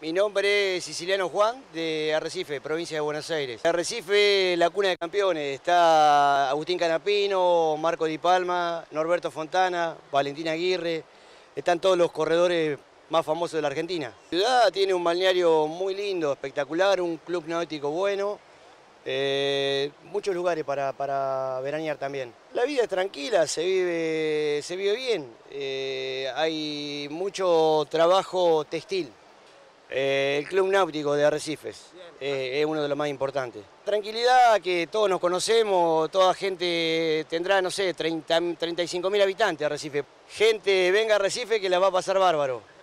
Mi nombre es Siciliano Juan de Arrecife, provincia de Buenos Aires. Arrecife, la cuna de campeones. Está Agustín Canapino, Marco Di Palma, Norberto Fontana, Valentina Aguirre. Están todos los corredores más famosos de la Argentina. La ciudad tiene un balneario muy lindo, espectacular, un club náutico bueno. Eh, muchos lugares para, para, veranear también. La vida es tranquila, se vive, se bien. Eh, hay mucho trabajo textil. Eh, el Club Náutico de Arrecifes eh, es uno de los más importantes. Tranquilidad, que todos nos conocemos, toda gente tendrá, no sé, 30, 35 mil habitantes Arrecife. Gente, venga a Arrecife que la va a pasar bárbaro.